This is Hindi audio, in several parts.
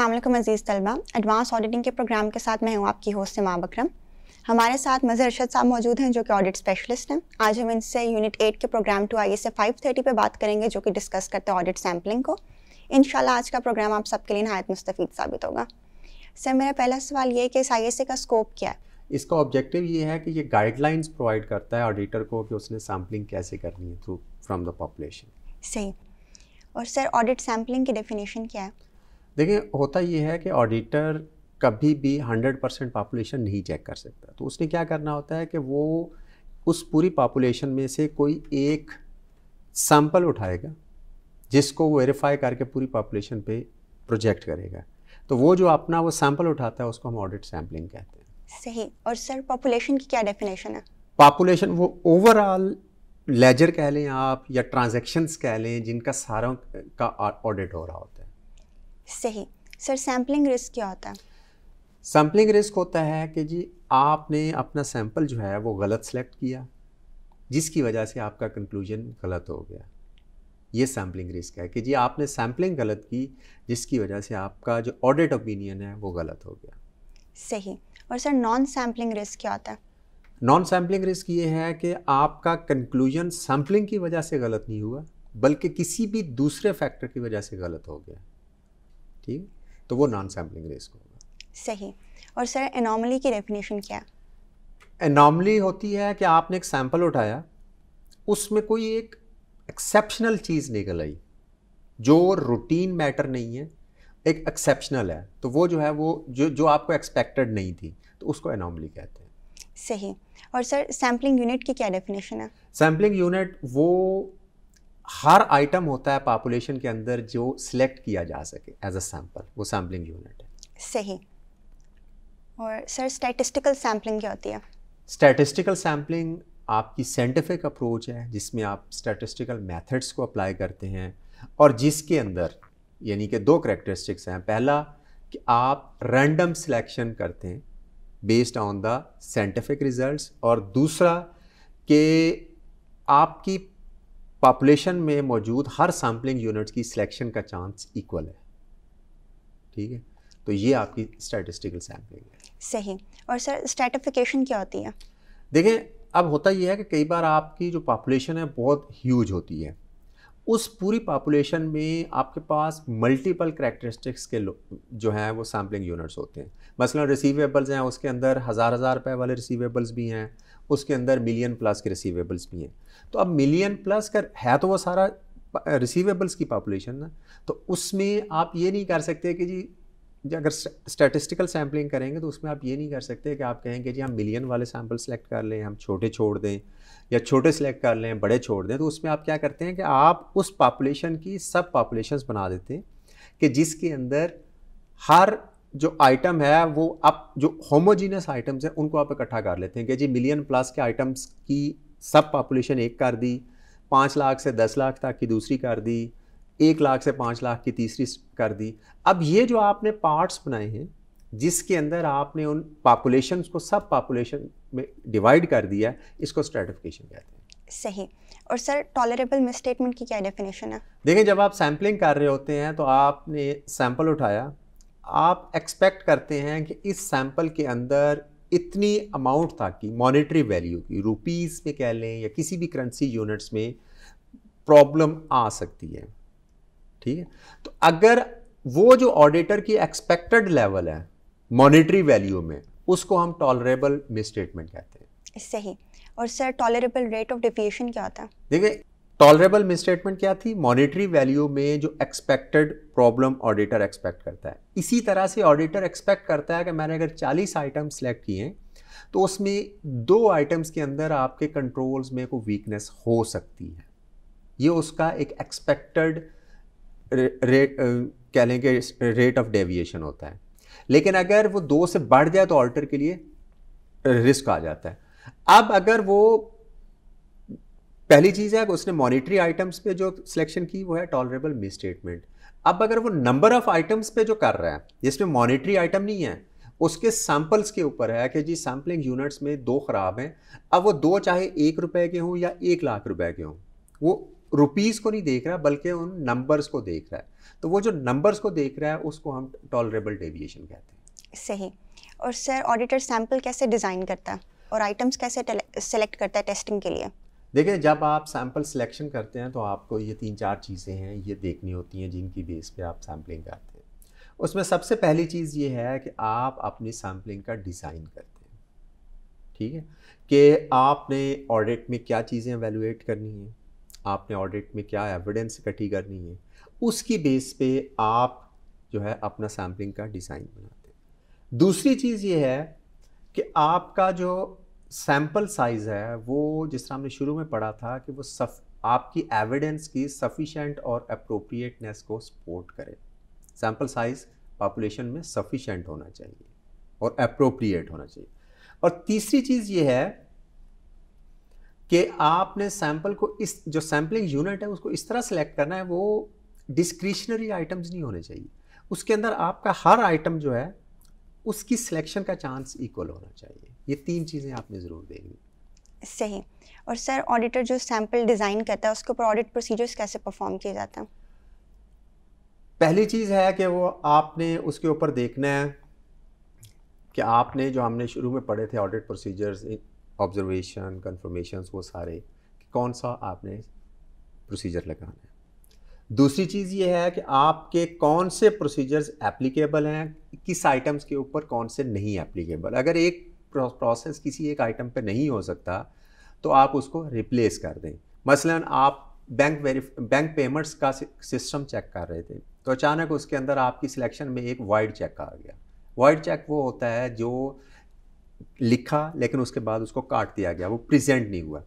अल्लाम अजीज़ तलबा एडवांस ऑडिटिंग के प्रोग्राम के साथ मैं हूँ आपकी होस्ट समा बकरम हमारे साथ मज़र अरशद साहब मौजूद हैं जो कि ऑडिट स्पेशलिस्ट हैं आज हम इनसे यूनिट एट के program two I S A five thirty पर बात करेंगे जो कि डिस्कस करते हैं ऑडिट सैम्पलिंग को इन आज का प्रोग्राम आप सबके लिए नहायत मुस्तफ़ साबित होगा सर मेरा पहला सवाल ये है कि इस आई एस ए का स्कोप क्या है इसका ऑब्जेक्टिव ये है कि ये गाइडलाइंस प्रोवाइड करता है ऑडिटर को कि उसने सैम्पलिंग कैसे करनी है थ्रू फ्रॉम द पॉपुलेशन सही और सर ऑडिट सैम्पलिंग की डेफिनेशन क्या है देखिए होता ये है कि ऑडिटर कभी भी 100 परसेंट पॉपुलेशन नहीं चेक कर सकता तो उसने क्या करना होता है कि वो उस पूरी पॉपुलेशन में से कोई एक सैम्पल उठाएगा जिसको वेरीफाई करके पूरी पॉपुलेशन पे प्रोजेक्ट करेगा तो वो जो अपना वो सैम्पल उठाता है उसको हम ऑडिट सैम्पलिंग कहते हैं सही और सर पॉपुलेशन की क्या डेफिनेशन है पॉपुलेशन वो ओवरऑल लेजर कह लें आप या ट्रांजेक्शन कह लें जिनका सारों का ऑडिट हो रहा होता है सही सर सैम्पलिंग रिस्क क्या होता है सैम्पलिंग रिस्क होता है कि जी आपने अपना सैंपल जो है वो गलत सेलेक्ट किया जिसकी वजह से आपका कंक्लूजन गलत हो गया ये सैम्पलिंग रिस्क है कि जी आपने सैम्पलिंग गलत की जिसकी वजह से आपका जो ऑडिट ओपिनियन है वो गलत हो गया सही और सर नॉन सैम्पलिंग रिस्क क्या होता है नॉन सैम्पलिंग रिस्क ये है कि आपका कंक्लूजन सैम्पलिंग की वजह से गलत नहीं हुआ बल्कि किसी भी दूसरे फैक्टर की वजह से गलत हो गया ठीक तो वो नॉन सैम्पलिंग रेस को होगा सही और सर एनॉमली की डेफिनेशन क्या एनॉमली होती है कि आपने एक सैम्पल उठाया उसमें कोई एक एक्सेप्शनल चीज़ निकल आई जो रूटीन मैटर नहीं है एक एक्सेप्शनल है तो वो जो है वो जो जो आपको एक्सपेक्टेड नहीं थी तो उसको एनॉमली कहते हैं सही और सर सैम्पलिंग यूनिट की क्या डेफिनेशन है सैम्पलिंग यूनिट वो हर आइटम होता है पॉपुलेशन के अंदर जो सिलेक्ट किया जा सके एज अ सैंपल वो सैम्पलिंग यूनिट है सही और सर स्टैटिस्टिकल सैम्पलिंग क्या होती है स्टैटिस्टिकल सैम्पलिंग आपकी साइंटिफिक अप्रोच है जिसमें आप स्टैटिस्टिकल मेथड्स को अप्लाई करते हैं और जिसके अंदर यानी कि दो करेक्टरिस्टिक्स हैं पहला कि आप रैंडम सिलेक्शन करते हैं based on the scientific results और दूसरा कि आपकी पॉपुलेशन में मौजूद हर सैम्पलिंग यूनिट्स की सिलेक्शन का चांस इक्वल है ठीक है तो ये आपकी स्टैटिस्टिकल सैम्पलिंग है सही और सर स्टैटिफिकेशन क्या होती है देखें अब होता यह है कि कई बार आपकी जो पॉपुलेशन है बहुत ह्यूज होती है उस पूरी पॉपुलेशन में आपके पास मल्टीपल करेक्टरिस्टिक्स के जो हैं वो सैम्पलिंग यूनिट्स होते हैं मसलन रिसीवेबल्स हैं उसके अंदर हज़ार हज़ार रुपये वाले रिसीवेबल्स भी हैं उसके अंदर मिलियन प्लस के रिसीवेबल्स भी हैं तो अब मिलियन प्लस का है तो वो सारा रिसीवेबल्स की पॉपुलेशन ना तो उसमें आप ये नहीं कर सकते कि जी अगर स्टैटिस्टिकल सैम्पलिंग करेंगे तो उसमें आप ये नहीं कर सकते कि आप कहें कि जी हम मिलियन वाले सैम्पल सेलेक्ट कर लें हम छोटे छोड़ दें या छोटे सेलेक्ट कर लें बड़े छोड़ दें तो उसमें आप क्या करते हैं कि आप उस पॉपुलेशन की सब पॉपुलेशन बना देते हैं कि जिसके अंदर हर जो आइटम है वो आप जो होमोजीनियस आइटम्स हैं उनको आप इकट्ठा कर लेते हैं कि जी मिलियन प्लस के आइटम्स की सब पॉपुलेशन एक कर दी पाँच लाख से दस लाख तक की दूसरी कर दी एक लाख से पाँच लाख की तीसरी कर दी अब ये जो आपने पार्ट्स बनाए हैं जिसके अंदर आपने उन पॉपुलेशन को सब पॉपुलेशन में डिवाइड कर दिया इसको स्ट्रेटिफिकेशन कहते हैं सही और सर टॉलरेबल मिसस्टेटमेंट की क्या डेफिनेशन है देखें जब आप सैम्पलिंग कर रहे होते हैं तो आपने सैम्पल उठाया आप एक्सपेक्ट करते हैं कि इस सैम्पल के अंदर इतनी अमाउंट था कि मॉनेटरी वैल्यू की रुपीस में कह लें या किसी भी करेंसी यूनिट्स में प्रॉब्लम आ सकती है ठीक है तो अगर वो जो ऑडिटर की एक्सपेक्टेड लेवल है मॉनेटरी वैल्यू में उसको हम टॉलरेबल मिसस्टेटमेंट कहते हैं सही और sir tolerable rate of deviation क्या होता है देखिए टॉलरेबल मिसस्टेटमेंट क्या थी मॉनेटरी वैल्यू में जो एक्सपेक्टेड प्रॉब्लम ऑडिटर एक्सपेक्ट करता है इसी तरह से ऑडिटर एक्सपेक्ट करता है कि मैंने अगर 40 आइटम सेलेक्ट किए तो उसमें दो आइटम्स के अंदर आपके कंट्रोल्स में कोई वीकनेस हो सकती है ये उसका एक एक्सपेक्टेड रेट कह लें कि रेट ऑफ डेविएशन होता है लेकिन अगर वो दो से बढ़ जाए तो ऑडिटर के लिए रिस्क आ जाता है अब अगर वो पहली चीज़ है उसने मॉनिटरी आइटम्स पे जो सिलेक्शन की वो है टॉलरेबल मिस स्टेटमेंट अब अगर वो नंबर ऑफ आइटम्स पे जो कर रहा है जिसमें मॉनिटरी आइटम नहीं है उसके सैंपल्स के ऊपर है कि जी सैम्पलिंग यूनिट्स में दो ख़राब हैं अब वो दो चाहे एक रुपए के हों या एक लाख रुपए के हों वो रुपीज़ को नहीं देख रहा बल्कि उन नंबर्स को देख रहा है तो वो जो नंबर्स को देख रहा है उसको हम टॉलरेबल डेविएशन कहते हैं सही और सर ऑडिटर सैंपल कैसे डिज़ाइन करता है और आइटम्स कैसे सेलेक्ट करता है टेस्टिंग के लिए देखिए जब आप सैम्पल सिलेक्शन करते हैं तो आपको ये तीन चार चीज़ें हैं ये देखनी होती हैं जिनकी बेस पे आप सैम्पलिंग करते हैं उसमें सबसे पहली चीज़ ये है कि आप अपनी सैम्पलिंग का डिज़ाइन करते हैं ठीक है कि आपने ऑडिट में क्या चीज़ें एवेलुएट करनी है आपने ऑडिट में क्या एविडेंस इकट्ठी करनी है उसकी बेस पे आप जो है अपना सैम्पलिंग का डिज़ाइन बनाते हैं दूसरी चीज़ ये है कि आपका जो सैम्पल साइज़ है वो जिस तरह हमने शुरू में पढ़ा था कि वो सफ आपकी एविडेंस की सफिशेंट और अप्रोप्रिएटनेस को सपोर्ट करे सैम्पल साइज़ पॉपुलेशन में सफिशेंट होना चाहिए और अप्रोप्रिएट होना चाहिए और तीसरी चीज़ ये है कि आपने सैंपल को इस जो सैम्पलिंग यूनिट है उसको इस तरह सेलेक्ट करना है वो डिस्क्रिशनरी आइटम्स नहीं होने चाहिए उसके अंदर आपका हर आइटम जो है उसकी सिलेक्शन का चांस इक्वल होना चाहिए ये तीन चीज़ें आपने ज़रूर देखनी सही और सर ऑडिटर जो सैम्पल डिज़ाइन करता है उसके ऊपर ऑडिट प्रोसीजर्स कैसे परफॉर्म किए जाते हैं पहली चीज़ है कि वो आपने उसके ऊपर देखना है कि आपने जो हमने शुरू में पढ़े थे ऑडिट प्रोसीजर्स ऑब्जर्वेशन कन्फर्मेशन वो सारे कि कौन सा आपने प्रोसीजर लगाना है दूसरी चीज़ ये है कि आपके कौन से प्रोसीजर्स एप्लीकेबल हैं किस आइटम्स के ऊपर कौन से नहीं एप्लीकेबल अगर एक प्रोसेस किसी एक आइटम पे नहीं हो सकता तो आप उसको रिप्लेस कर दें मसलन आप बैंक वेरी बैंक पेमेंट्स का सिस्टम चेक कर रहे थे तो अचानक उसके अंदर आपकी सिलेक्शन में एक वाइड चेक आ गया वाइड चेक वो होता है जो लिखा लेकिन उसके बाद उसको काट दिया गया वो प्रेजेंट नहीं हुआ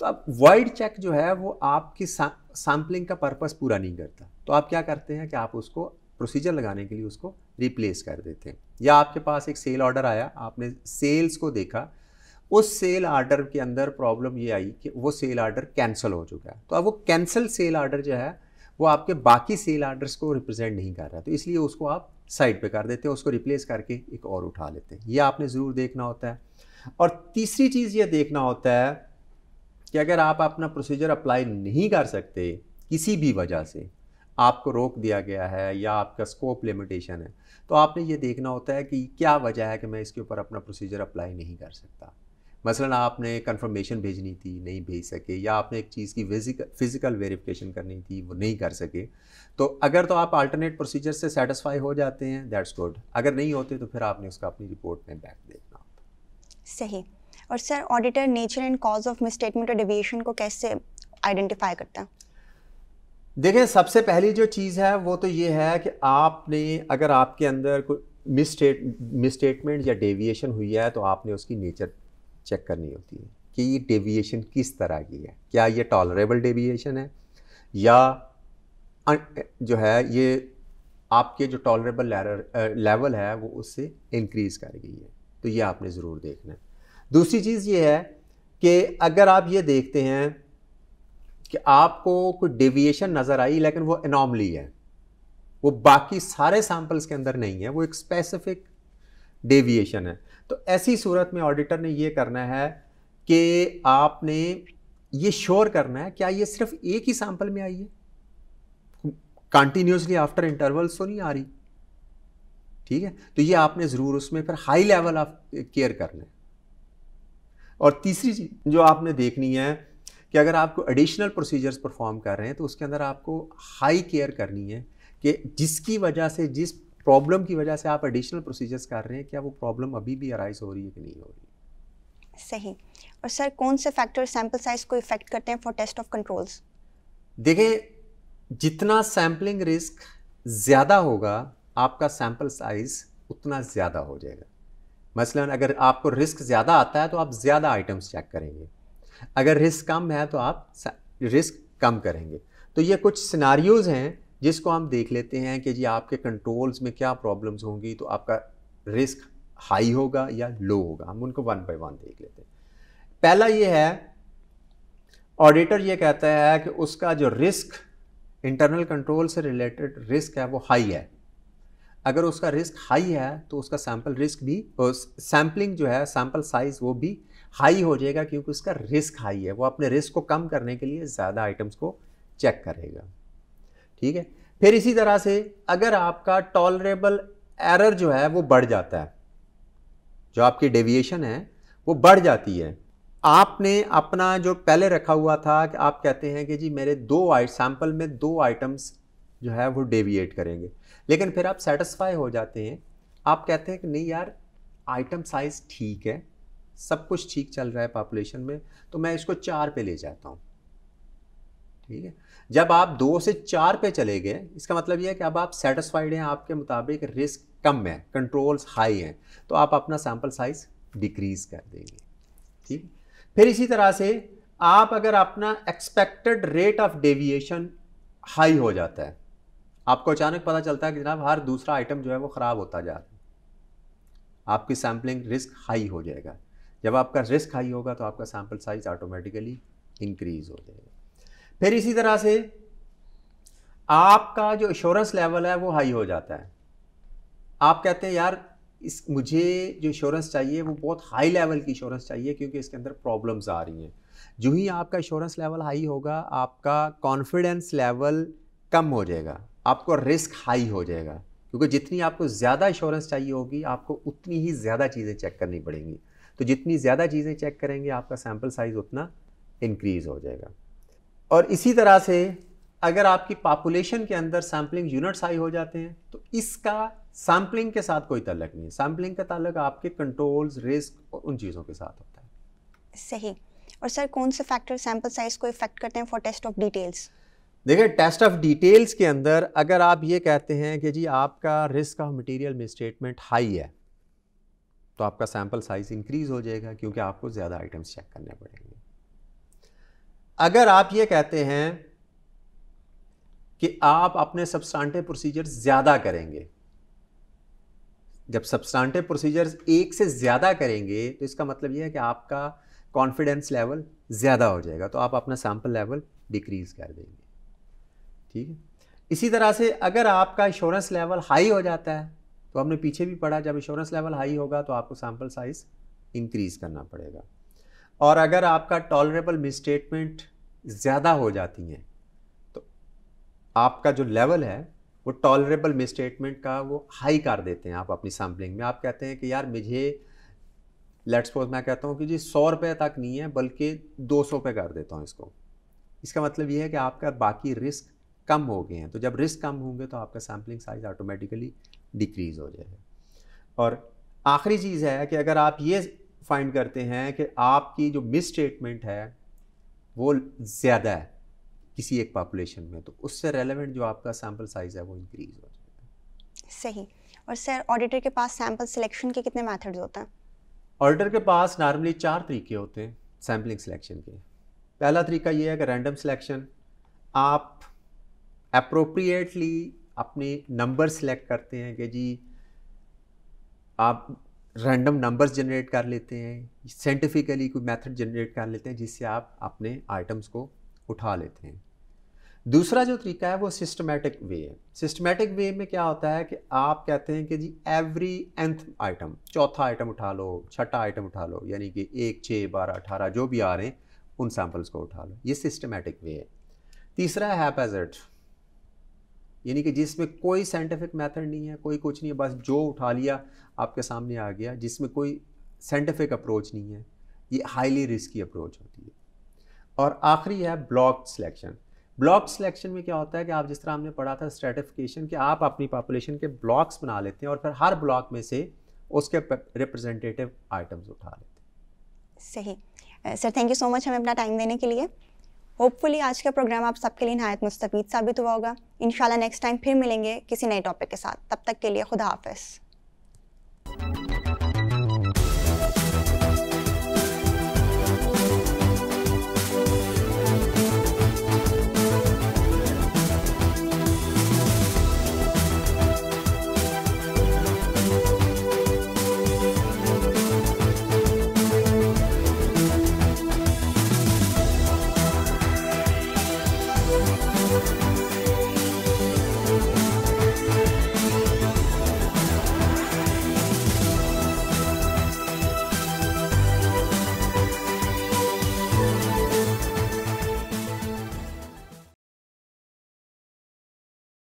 तो अब वाइड चेक जो है वो आपकी सैम्पलिंग का पर्पस पूरा नहीं करता तो आप क्या करते हैं कि आप उसको प्रोसीजर लगाने के लिए उसको रिप्लेस कर देते हैं या आपके पास एक सेल ऑर्डर आया आपने सेल्स को देखा उस सेल आर्डर के अंदर प्रॉब्लम ये आई कि वो सेल आर्डर कैंसिल हो चुका है तो अब वो कैंसिल सेल आर्डर जो है वो आपके बाकी सेल आर्डर्स को रिप्रेजेंट नहीं कर रहा है तो इसलिए उसको आप साइड पे कर देते हैं उसको रिप्लेस करके एक और उठा लेते हैं ये आपने ज़रूर देखना होता है और तीसरी चीज़ ये देखना होता है कि अगर आप अपना प्रोसीजर अप्लाई नहीं कर सकते किसी भी वजह से आपको रोक दिया गया है या आपका स्कोप लिमिटेशन है तो आपने ये देखना होता है कि क्या वजह है कि मैं इसके ऊपर अपना प्रोसीजर अप्लाई नहीं कर सकता मसलन आपने कंफर्मेशन भेजनी थी नहीं भेज सके या आपने एक चीज़ की फिज़िकल वेरिफिकेशन करनी थी वो नहीं कर सके तो अगर तो आप अल्टरनेट प्रोसीजर से सेटिस्फाई हो जाते हैं दैट्स गुड अगर नहीं होते तो फिर आपने उसका अपनी रिपोर्ट में बैक देखना सही और sir auditor nature and cause of misstatement और डेविएशन को कैसे आइडेंटिफाई करता है देखें सबसे पहली जो चीज़ है वो तो ये है कि आपने अगर आपके अंदर कोई मिस स्टेटमेंट या डेविएशन हुई है तो आपने उसकी नेचर चेक करनी होती है कि ये डेविएशन किस तरह की है क्या ये टॉलरेबल डेविएशन है या जो है ये आपके जो टॉलरेबल लेवल है वो उससे इंक्रीज़ कर गई है तो ये आपने ज़रूर देखना है दूसरी चीज़ ये है कि अगर आप ये देखते हैं कि आपको कोई डेविएशन नज़र आई लेकिन वो एनॉमली है वो बाकी सारे सैंपल्स के अंदर नहीं है वो एक स्पेसिफिक डेविएशन है तो ऐसी सूरत में ऑडिटर ने ये करना है कि आपने ये श्योर करना है क्या ये सिर्फ एक ही सैंपल में आई है कंटिन्यूसली आफ्टर इंटरवल्स तो नहीं आ रही ठीक है तो ये आपने ज़रूर उसमें फिर हाई लेवल ऑफ केयर करना है और तीसरी चीज जो आपने देखनी है कि अगर आपको एडिशनल प्रोसीजर्स परफॉर्म कर रहे हैं तो उसके अंदर आपको हाई केयर करनी है कि जिसकी वजह से जिस प्रॉब्लम की वजह से आप एडिशनल प्रोसीजर्स कर रहे हैं क्या वो प्रॉब्लम अभी भी अराइज हो रही है कि नहीं हो रही सही और सर कौन से फैक्टर सैम्पल साइज को इफेक्ट करते हैं फॉर टेस्ट ऑफ कंट्रोल्स देखिए जितना सैम्पलिंग रिस्क ज़्यादा होगा आपका सैम्पल साइज उतना ज़्यादा हो जाएगा मसलन अगर आपको रिस्क ज़्यादा आता है तो आप ज़्यादा आइटम्स चेक करेंगे अगर रिस्क कम है तो आप रिस्क कम करेंगे तो ये कुछ सिनारियोज़ हैं जिसको हम देख लेते हैं कि जी आपके कंट्रोल्स में क्या प्रॉब्लम्स होंगी तो आपका रिस्क हाई होगा या लो होगा हम उनको वन बाई वन देख लेते हैं पहला ये है ऑडिटर ये कहता है कि उसका जो रिस्क इंटरनल कंट्रोल से रिलेटेड रिस्क है वो हाई है अगर उसका रिस्क हाई है तो उसका सैम्पल रिस्क भी सैम्पलिंग जो है सैम्पल साइज़ वो भी हाई हो जाएगा क्योंकि उसका रिस्क हाई है वो अपने रिस्क को कम करने के लिए ज़्यादा आइटम्स को चेक करेगा ठीक है फिर इसी तरह से अगर आपका टॉलरेबल एरर जो है वो बढ़ जाता है जो आपकी डेविएशन है वो बढ़ जाती है आपने अपना जो पहले रखा हुआ था कि आप कहते हैं कि जी मेरे दो आइट सैम्पल में दो आइटम्स जो है वो डेविएट करेंगे लेकिन फिर आप सेटिस्फाई हो जाते हैं आप कहते हैं कि नहीं यार आइटम साइज़ ठीक है सब कुछ ठीक चल रहा है पॉपुलेशन में तो मैं इसको चार पे ले जाता हूँ ठीक है जब आप दो से चार पे चले गए इसका मतलब यह है कि अब आप सेटिस्फाइड हैं आपके मुताबिक रिस्क कम है कंट्रोल्स हाई हैं तो आप अपना सैम्पल साइज डिक्रीज कर देंगे ठीक फिर इसी तरह से आप अगर अपना expected rate of deviation high हो जाता है आपको अचानक पता चलता है कि जनाब हर दूसरा आइटम जो है वो ख़राब होता जा रहा है आपकी सैम्पलिंग रिस्क हाई हो जाएगा जब आपका रिस्क हाई होगा तो आपका सैम्पल साइज ऑटोमेटिकली इंक्रीज हो जाएगा फिर इसी तरह से आपका जो इंश्योरेंस लेवल है वो हाई हो जाता है आप कहते हैं यार इस मुझे जो इंश्योरेंस चाहिए वो बहुत हाई लेवल की इंश्योरेंस चाहिए क्योंकि इसके अंदर प्रॉब्लम्स आ रही हैं जो ही आपका इंश्योरेंस लेवल हाई होगा आपका कॉन्फिडेंस लेवल कम हो जाएगा आपको रिस्क हाई हो जाएगा क्योंकि जितनी आपको ज़्यादा इंश्योरेंस चाहिए होगी आपको उतनी ही ज़्यादा चीज़ें चेक करनी पड़ेंगी तो जितनी ज़्यादा चीज़ें चेक करेंगे आपका सैम्पल साइज़ उतना इंक्रीज हो जाएगा और इसी तरह से अगर आपकी पॉपुलेशन के अंदर सैम्पलिंग यूनिट्स हाई हो जाते हैं तो इसका सैम्पलिंग के साथ कोई तलक नहीं है सैम्पलिंग का ताल्लक आपके कंट्रोल्स रिस्क और उन चीज़ों के साथ होता है सही और सर कौन से फैक्टर सैम्पल साइज को इफेक्ट करते हैं फॉर टेस्ट ऑफ डिटेल्स देखिए टेस्ट ऑफ डिटेल्स के अंदर अगर आप ये कहते हैं कि जी आपका risk of material misstatement high है तो आपका सैम्पल साइज़ इंक्रीज़ हो जाएगा क्योंकि आपको ज़्यादा आइटम्स चेक करने पड़ेंगे अगर आप ये कहते हैं कि आप अपने सबस्टांटिव प्रोसीजर्स ज़्यादा करेंगे जब सबस्टांटिव प्रोसीजर्स एक से ज़्यादा करेंगे तो इसका मतलब यह है कि आपका कॉन्फिडेंस लेवल ज़्यादा हो जाएगा तो आप अपना सैंपल लेवल डिक्रीज़ कर देंगे ठीक है इसी तरह से अगर आपका इंश्योरेंस लेवल हाई हो जाता है तो हमने पीछे भी पढ़ा जब इंश्योरेंस लेवल हाई होगा तो आपको सैम्पल साइज़ इंक्रीज़ करना पड़ेगा और अगर आपका टॉलरेबल मिसस्टेटमेंट ज़्यादा हो जाती हैं तो आपका जो लेवल है वो टॉलरेबल मिसस्टेटमेंट का वो हाई कर देते हैं आप अपनी सैम्पलिंग में आप कहते हैं कि यार मुझे लेट्स सपोज मैं कहता हूँ कि जी सौ रुपये तक नहीं है बल्कि दो सौ पे कर देता हूँ इसको इसका मतलब ये है कि आपका बाकी रिस्क कम हो गए हैं तो जब रिस्क कम होंगे तो आपका सैम्पलिंग साइज ऑटोमेटिकली डिक्रीज़ हो जाएगा और आखिरी चीज़ है कि अगर आप ये फाइंड करते हैं कि आपकी जो मिस स्टेटमेंट है वो ज़्यादा है किसी एक पॉपुलेशन में तो उससे रेलेवेंट जो आपका सैम्पल साइज़ है वो इंक्रीज़ हो जाएगा सही और सर ऑडिटर के पास सैम्पल सिलेक्शन के कितने मेथड्स होते हैं ऑडिटर के पास नॉर्मली चार तरीके होते हैं सैम्पलिंग सिलेक्शन के पहला तरीका ये है कि रैंडम सिलेक्शन आप अप्रोप्रिएटली अपने नंबर सेलेक्ट करते हैं कि जी आप रैंडम नंबर्स जनरेट कर लेते हैं साइंटिफिकली कोई मेथड जनरेट कर लेते हैं जिससे आप अपने आइटम्स को उठा लेते हैं दूसरा जो तरीका है वो सिस्टमेटिक वे है सिस्टमेटिक वे में क्या होता है कि आप कहते हैं कि जी एवरी एंथ आइटम चौथा आइटम उठा लो छठा आइटम उठा लो यानी कि एक छः बारह अठारह जो भी आ रहे हैं उन सैम्पल्स को उठा लो ये सिस्टमेटिक वे है तीसरा है हैपेजर्ड यानी कि जिसमें कोई साइंटिफिक मेथड नहीं है कोई कुछ नहीं है बस जो उठा लिया आपके सामने आ गया जिसमें कोई साइंटिफिक अप्रोच नहीं है ये हाईली रिस्की अप्रोच होती है और आखिरी है ब्लॉक सिलेक्शन ब्लॉक सिलेक्शन में क्या होता है कि आप जिस तरह हमने पढ़ा था स्ट्रेटिफिकेशन कि आप अपनी पॉपुलेशन के ब्लॉक्स बना लेते हैं और फिर हर ब्लॉक में से उसके रिप्रेजेंटेटिव आइटम्स उठा लेते हैं सही sir thank you so much हमें अपना टाइम देने के लिए होपफुली आज का प्रोग्राम आप सबके लिए नहायत मुस्तफ़ साबित हुआ होगा इन नेक्स्ट टाइम फिर मिलेंगे किसी नए टॉपिक के साथ तब तक के लिए खुदा हाफ